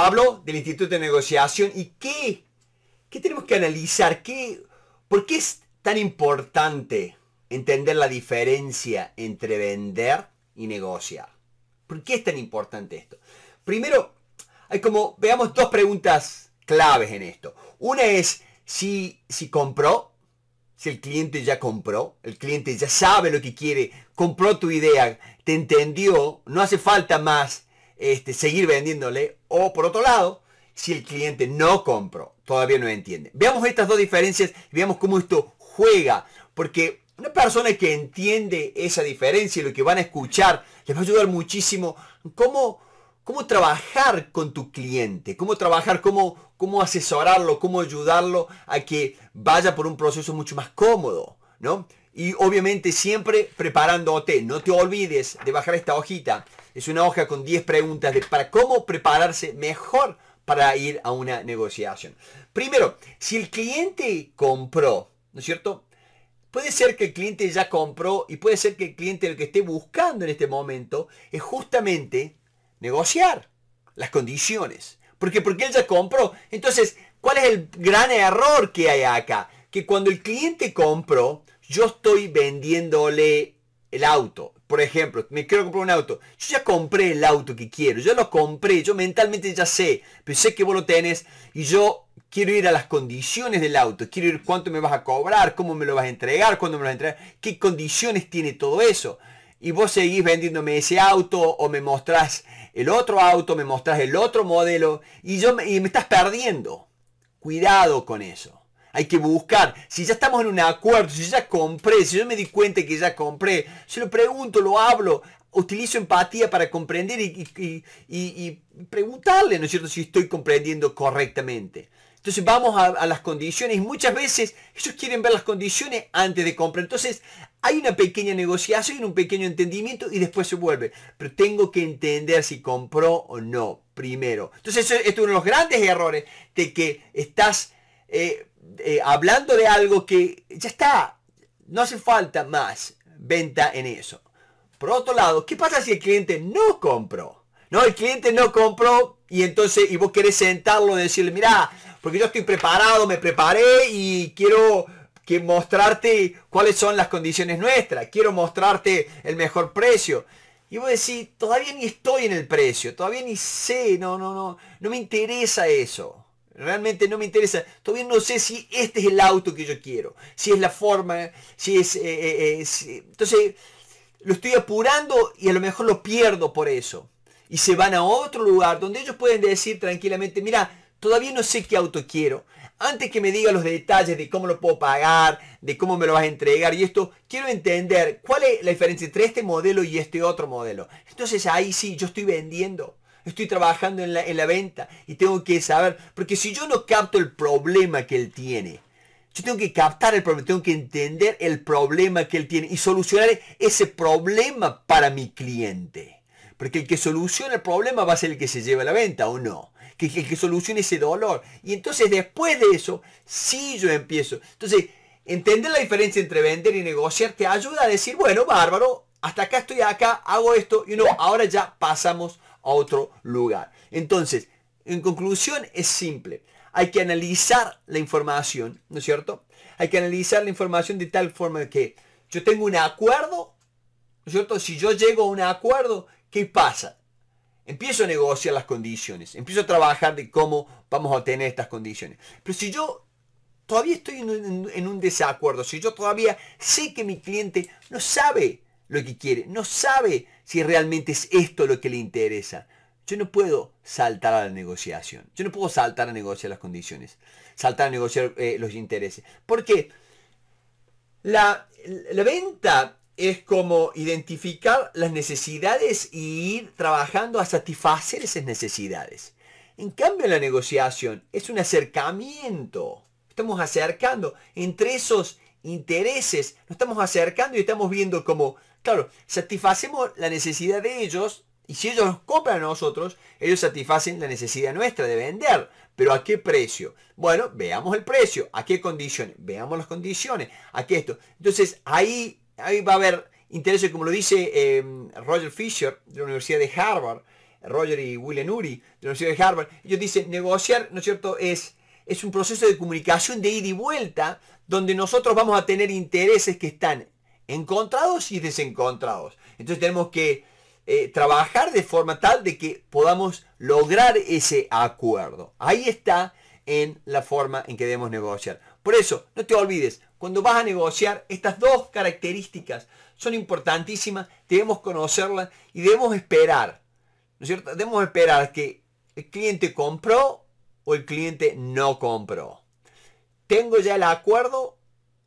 Pablo del Instituto de Negociación. ¿Y qué? ¿Qué tenemos que analizar? ¿Qué, ¿Por qué es tan importante entender la diferencia entre vender y negociar? ¿Por qué es tan importante esto? Primero, hay como, veamos dos preguntas claves en esto. Una es si, si compró, si el cliente ya compró, el cliente ya sabe lo que quiere, compró tu idea, te entendió, no hace falta más este, seguir vendiéndole. O por otro lado, si el cliente no compró, todavía no entiende. Veamos estas dos diferencias veamos cómo esto juega. Porque una persona que entiende esa diferencia y lo que van a escuchar les va a ayudar muchísimo cómo, cómo trabajar con tu cliente, cómo trabajar, cómo, cómo asesorarlo, cómo ayudarlo a que vaya por un proceso mucho más cómodo, ¿no? Y obviamente siempre preparándote, no te olvides de bajar esta hojita es una hoja con 10 preguntas de para cómo prepararse mejor para ir a una negociación. Primero, si el cliente compró, ¿no es cierto? Puede ser que el cliente ya compró y puede ser que el cliente lo que esté buscando en este momento es justamente negociar las condiciones. Porque porque él ya compró. Entonces, ¿cuál es el gran error que hay acá? Que cuando el cliente compró, yo estoy vendiéndole el auto, por ejemplo, me quiero comprar un auto. Yo ya compré el auto que quiero, yo lo compré, yo mentalmente ya sé, pero sé que vos lo tenés y yo quiero ir a las condiciones del auto, quiero ir cuánto me vas a cobrar, cómo me lo vas a entregar, cuándo me lo vas a entregar, qué condiciones tiene todo eso. Y vos seguís vendiéndome ese auto o me mostrás el otro auto, me mostrás el otro modelo y, yo, me estás perdiendo. Cuidado con eso hay que buscar. Si ya estamos en un acuerdo, si ya compré, si yo me di cuenta que ya compré, se lo pregunto, lo hablo, utilizo empatía para comprender y, preguntarle, ¿no es cierto?, si estoy comprendiendo correctamente. Entonces vamos a, las condiciones. Muchas veces ellos quieren ver las condiciones antes de comprar. Entonces hay una pequeña negociación, un pequeño entendimiento y después se vuelve. Pero tengo que entender si compró o no primero. Entonces esto es uno de los grandes errores de que estás eh, eh, hablando de algo que ya está, no hace falta más venta en eso. Por otro lado, ¿qué pasa si el cliente no compró? No, el cliente no compró y entonces y vos querés sentarlo y decirle, mira, porque yo estoy preparado, me preparé y quiero que mostrarte cuáles son las condiciones nuestras, quiero mostrarte el mejor precio. Y vos decís, todavía ni estoy en el precio, todavía ni sé, no, no, no, no me interesa eso. Realmente no me interesa. Todavía no sé si este es el auto que yo quiero. Si es la forma. Si es... Eh, eh, eh, entonces, lo estoy apurando y a lo mejor lo pierdo por eso. Y se van a otro lugar donde ellos pueden decir tranquilamente, mira, todavía no sé qué auto quiero. Antes que me diga los detalles de cómo lo puedo pagar, de cómo me lo vas a entregar y esto, quiero entender cuál es la diferencia entre este modelo y este otro modelo. Entonces ahí sí, yo estoy vendiendo estoy trabajando en la, venta y tengo que saber, porque si yo no capto el problema que él tiene, yo tengo que captar el problema, tengo que entender el problema que él tiene y solucionar ese problema para mi cliente. Porque el que soluciona el problema va a ser el que se lleva a la venta o no. Que el que solucione ese dolor. Y entonces después de eso, sí yo empiezo. Entonces, entender la diferencia entre vender y negociar te ayuda a decir, bueno, bárbaro, hasta acá estoy acá, hago esto y no, ahora ya pasamos a otro lugar. Entonces, en conclusión es simple. Hay que analizar la información, ¿no es cierto? Hay que analizar la información de tal forma que yo tengo un acuerdo, cierto? Si yo llego a un acuerdo, ¿qué pasa? Empiezo a negociar las condiciones, empiezo a trabajar de cómo vamos a obtener estas condiciones. Pero si yo todavía estoy en un, en un, desacuerdo, si yo todavía sé que mi cliente no sabe lo que quiere, no sabe si realmente es esto lo que le interesa. Yo no puedo saltar a la negociación. Yo no puedo saltar a negociar las condiciones. Saltar a negociar eh, los intereses. Porque la, la venta es como identificar las necesidades y ir trabajando a satisfacer esas necesidades. En cambio, la negociación es un acercamiento. Estamos acercando entre esos intereses, nos estamos acercando y estamos viendo como Claro, satisfacemos la necesidad de ellos y si ellos nos compran a nosotros, ellos satisfacen la necesidad nuestra de vender. Pero ¿a qué precio? Bueno, veamos el precio. ¿A qué condiciones? Veamos las condiciones. ¿A qué esto? Entonces ahí, ahí va a haber intereses, como lo dice em, Roger Fisher de la Universidad de Harvard, Roger y William Uri de la Universidad de Harvard. Ellos dicen, negociar, ¿no es cierto?, es, es un proceso de comunicación de ida y vuelta donde nosotros vamos a tener intereses que están encontrados y desencontrados. Entonces tenemos que eh, trabajar de forma tal de que podamos lograr ese acuerdo. Ahí está en la forma en que debemos negociar. Por eso, no te olvides, cuando vas a negociar, estas dos características son importantísimas, debemos conocerlas y debemos esperar, ¿no es cierto? Debemos esperar que el cliente compró o el cliente no compró. ¿Tengo ya el acuerdo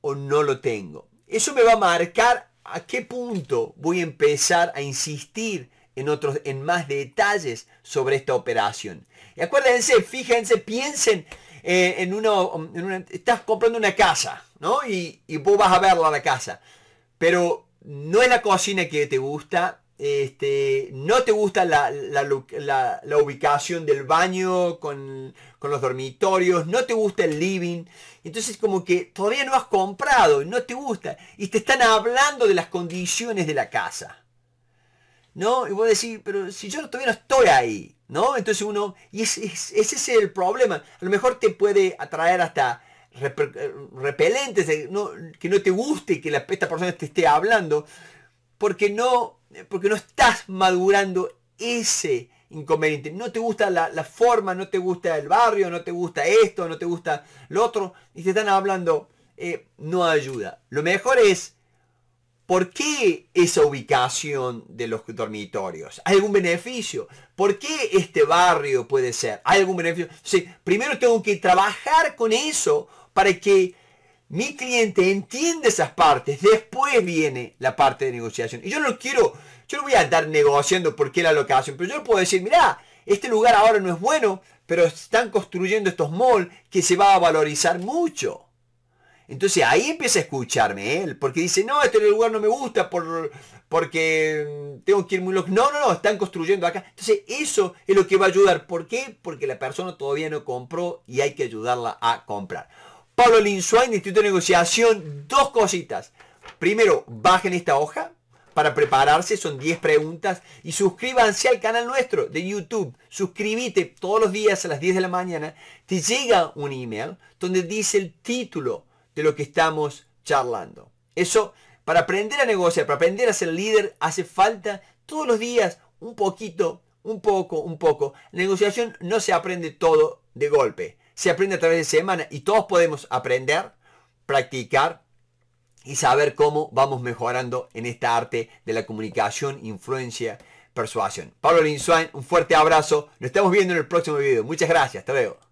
o no lo tengo? Eso me va a marcar a qué punto voy a empezar a insistir en, otros, en más detalles sobre esta operación. Y acuérdense, fíjense, piensen eh, en, uno, estás comprando una casa, ¿no? Y, vos vas a verla la casa, pero no es la cocina que te gusta, este, no te gusta la, la, ubicación del baño con, los dormitorios, no te gusta el living, entonces como que todavía no has comprado, no te gusta, y te están hablando de las condiciones de la casa. ¿No? Y vos decís, pero si yo todavía no estoy ahí, ¿no? Entonces uno, y ese es el problema, a lo mejor te puede atraer hasta repelentes, que no te guste que esta persona te esté hablando, porque no porque no estás madurando ese inconveniente. No te gusta la, forma, no te gusta el barrio, no te gusta esto, no te gusta lo otro. Y te están hablando, eh, no ayuda. Lo mejor es, ¿por qué esa ubicación de los dormitorios? ¿Hay algún beneficio? ¿Por qué este barrio puede ser? ¿Hay algún beneficio? Sí, primero tengo que trabajar con eso para que mi cliente entiende esas partes, después viene la parte de negociación. Y yo no quiero, yo no voy a andar negociando porque la locación, pero yo puedo decir, mira este lugar ahora no es bueno, pero están construyendo estos malls que se va a valorizar mucho. Entonces ahí empieza a escucharme él, porque dice, no, este lugar no me gusta por, porque mm, tengo que ir muy loco. No, no, no, están construyendo acá. Entonces eso es lo que va a ayudar. ¿Por qué? Porque la persona todavía no compró y hay que ayudarla a comprar. Pablo Linsuain, Instituto de Negociación, dos cositas. Primero, bajen esta hoja para prepararse, son 10 preguntas, y suscríbanse al canal nuestro de YouTube. Suscríbete todos los días a las 10 de la mañana. Te llega un email donde dice el título de lo que estamos charlando. Eso, para aprender a negociar, para aprender a ser líder, hace falta todos los días un poquito, un poco, un poco. negociación no se aprende todo de golpe se aprende a través de semana y todos podemos aprender, practicar y saber cómo vamos mejorando en esta arte de la comunicación, influencia, persuasión. Pablo Linzuan, un fuerte abrazo. Nos estamos viendo en el próximo video. Muchas gracias. Hasta veo.